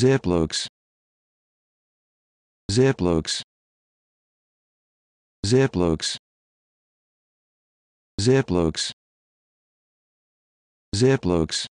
zip looks zip looks zip looks zip looks zip looks